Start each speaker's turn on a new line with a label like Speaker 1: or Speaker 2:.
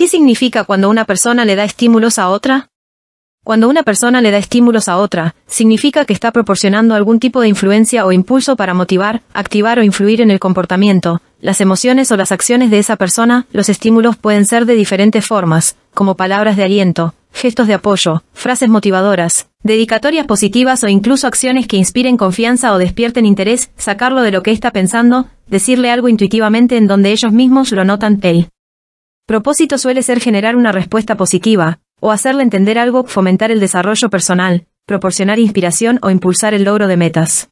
Speaker 1: ¿Qué significa cuando una persona le da estímulos a otra? Cuando una persona le da estímulos a otra, significa que está proporcionando algún tipo de influencia o impulso para motivar, activar o influir en el comportamiento, las emociones o las acciones de esa persona. Los estímulos pueden ser de diferentes formas, como palabras de aliento, gestos de apoyo, frases motivadoras, dedicatorias positivas o incluso acciones que inspiren confianza o despierten interés, sacarlo de lo que está pensando, decirle algo intuitivamente en donde ellos mismos lo notan propósito suele ser generar una respuesta positiva, o hacerle entender algo, fomentar el desarrollo personal, proporcionar inspiración o impulsar el logro de metas.